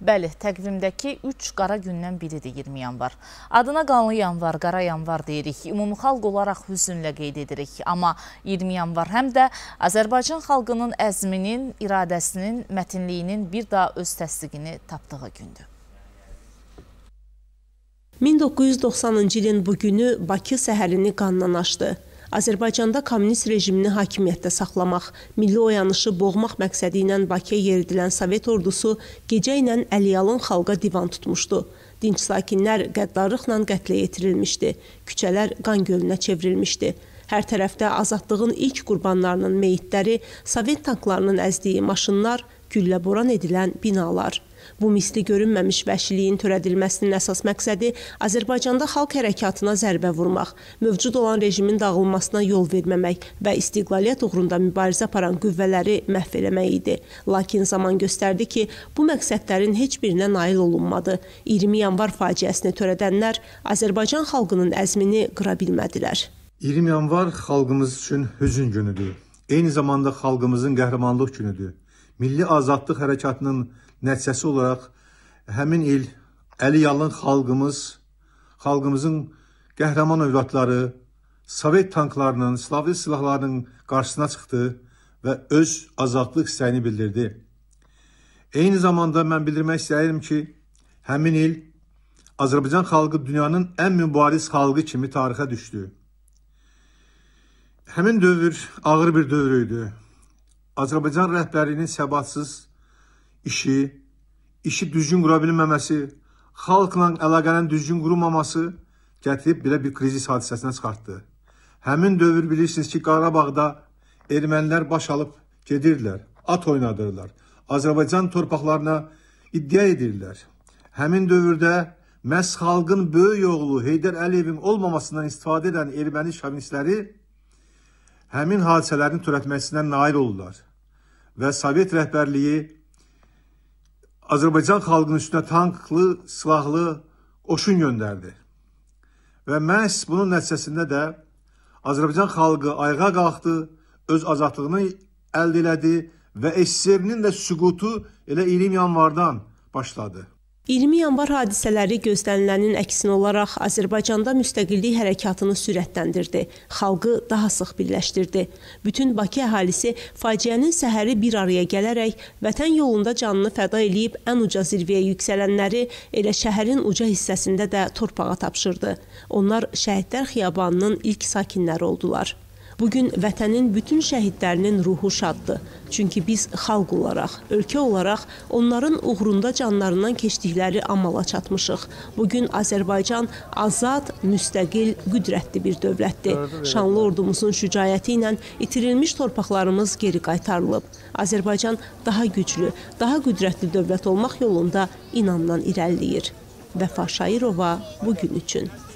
Bəli, təqvimdəki 3 qara gündən biridir 20 yanvar. Adına qanlı yanvar, qara yanvar deyirik. Ümumi xalq olaraq hüzünlə qeyd edirik. Amma 20 yanvar həm də Azərbaycan xalqının əzminin, iradəsinin, mətinliyinin bir daha öz təsdiqini tapdığı gündür. 1990-cı ilin bu günü Bakı səhərini qandan açdı. Azərbaycanda kommunist rejimini hakimiyyətdə saxlamaq, milli oyanışı boğmaq məqsədi ilə Bakıya yeridilən Sovet ordusu gecə ilə Əliyalın xalqa divan tutmuşdu. Dinç sakinlər qəddarlıqla qətlə yetirilmişdi. Küçələr qan gölünə çevrilmişdi. Hər tərəfdə azadlığın ilk qurbanlarının meyitləri, Sovet tanklarının əzdiyi maşınlar, gülləboran edilən binalar Bu misli görünməmiş vəhşiliyin törədilməsinin əsas məqsədi Azərbaycanda xalq hərəkatına zərbə vurmaq, mövcud olan rejimin dağılmasına yol verməmək və istiqlaliyyət uğrunda mübarizə aparan qüvvələri məhv eləmək idi. Lakin zaman göstərdi ki, bu məqsədlərin heç birinə nail olunmadı. 20 yanvar faciəsini törədənlər Azərbaycan xalqının əzmini qıra bilmədilər. 20 yanvar xalqımız üçün hüzün günüdür. Eyni zamanda xalqımızın qəhrəmanlıq günüdür. Milli azadlıq hərəkatının nəticəsi olaraq həmin il Əliyalın xalqımız, xalqımızın qəhrəman övladları Sovet tanklarının, Slavi silahlarının qarşısına çıxdı və öz azadlıq istəyini bildirdi. Eyni zamanda mən bildirmək istəyirəm ki, həmin il Azərbaycan xalqı dünyanın ən mübariz xalqı kimi tarixə düşdü. Həmin dövr ağır bir dövr idi. Azərbaycan rəhbərliyinin səbatsız işi, işi düzgün qura bilməməsi, xalqla əlaqənin düzgün qurulmaması gətirib belə bir krizis hadisəsinə çıxartdı. Həmin dövr bilirsiniz ki, Qarabağda ermənilər baş alıb gedirlər, at oynadırlar. Azərbaycan torpaqlarına iddia edirlər. Həmin dövrdə məhz xalqın böyük oğlu Heydər Əliyevin olmamasından istifadə edən erməni şovinistləri həmin hadisələrin törətməsindən nail olurlar və Sovet rəhbərliyi Azərbaycan xalqının üstünə tanklı, silahlı qoşun göndərdi. Və məhz bunun nəticəsində də Azərbaycan xalqı ayağa qalxdı, öz azadlığını əldə elədi və SSR-nin də süqutu elə 20 yanvardan başladı. 20 yanvar hadisələri gözlənilənin əksinə olaraq Azərbaycanda müstəqillik hərəkatını sürətləndirdi, xalqı daha sıx birləşdirdi. Bütün Bakı əhalisi faciənin səhəri bir araya gələrək vətən yolunda canını fəda eləyib ən uca zirvəyə yüksələnləri elə şəhərin uca hissəsində də torpağa tapşırdı. Onlar Şəhidlər Xiyabanının ilk sakinləri oldular. Bugün vətənin bütün şəhidlərinin ruhu şaddır. Çünki biz xalq olaraq, ölkə olaraq onların uğrunda canlarından keçdikləri amala çatmışıq. Bugün Azərbaycan azad, müstəqil, qüdrətli bir dövlətdir. Şanlı ordumuzun şücayəti ilə itirilmiş torpaqlarımız geri qaytarılıb. Azərbaycan daha güclü, daha qüdrətli dövlət olmaq yolunda inanla irəliləyir. Vəfa Şairova bugün üçün.